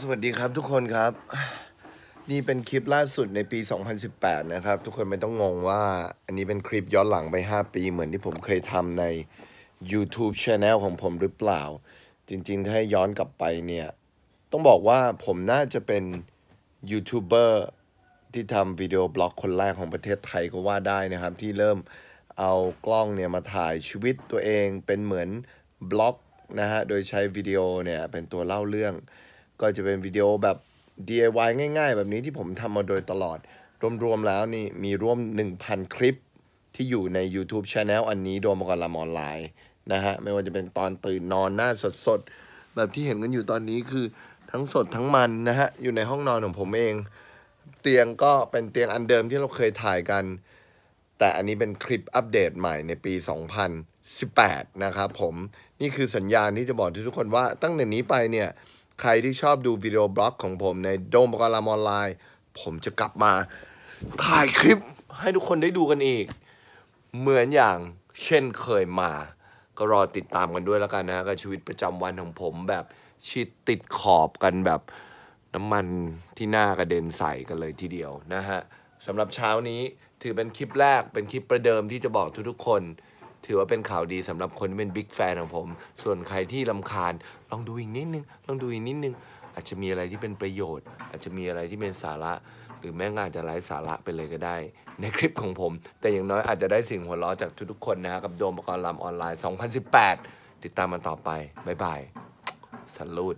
สวัสดีครับทุกคนครับ นี่เป็นคลิปล่าสุดในปี 2018 นะครับ ทุกคนไม่ต้องงงว่า อันนี้เป็นคลิปย้อนหลังไป 5 ปีเหมือนที่ผมเคยทำใน YouTube Channel ของผมหรือเปล่า จริง ๆ ถ้าย้อนกลับไปเนี่ย ต้องบอกว่าผมน่าจะเป็นยูทูบเบอร์ที่ทำวิดีโอบล็อกคนแรกของประเทศไทยก็ว่าได้นะครับ ที่เริ่มเอากล้องเนี่ย มาถ่ายชีวิตตัวเองเป็นเหมือนบล็อกนะฮะโดยใช้วิดีโอเนี่ยเป็นตัวเล่าเรื่องก็จะเป็นวิดีโอแบบ DIY ง่ายๆ แบบนี้ที่ผมทำมาโดยตลอด รวมๆ แล้วนี่ มีร่วม 1,000 คลิปที่อยู่ใน YouTube Channel อันนี้ โดมกรลามออนไลน์ นะฮะ ไม่ว่าจะเป็นตอนตื่นนอนหน้าสดๆ แบบที่เห็นกันอยู่ตอนนี้คือทั้งสดทั้งมันนะฮะ อยู่ในห้องนอนของผมเอง เตียงก็เป็นเตียงอันเดิมที่เราเคยถ่ายกัน แต่อันนี้เป็นคลิปอัปเดตใหม่ในปี 2018นะครับผม นี่คือสัญญาณที่จะบอกทุกคนว่า ตั้งแต่นี้ไปเนี่ยใครที่ชอบดูวิดีโอบล็อกของผม ในโดมบกรามออนไลน์ ผมจะกลับมาถ่ายคลิปให้ทุกคนได้ดูกันอีก เหมือนอย่างเช่นเคยมา ก็รอติดตามกันด้วยแล้วกันนะกับชีวิตประจำวันของผม แบบชิดติดขอบกันแบบน้ำมันที่หน้ากระเด็นใส่กันเลยทีเดียวนะฮะสำหรับเช้านี้ถือเป็นคลิปแรกเป็นคลิปประเดิมที่จะบอกทุกๆคนถือว่าเป็นข่าวดีสำหรับคนที่เป็นบิ๊กแฟนของผม ส่วนใครที่ลาคาญ ลองดูอีกนิดนึง ลองดูอีกนิดนึง อาจจะมีอะไรที่เป็นประโยชน์ อาจจะมีอะไรที่เป็นสาระ หรือแม้งอาจจะไร้สาระไปเลยก็ได้ ในคลิปของผม แต่อย่างน้อยอาจจะได้สิ่งหัวเราะจากทุกๆคนนะครับกับโดมประกรณ์ลำออนไลน์ 2018 ติดตามมันต่อไป บ๊าย บายสลูด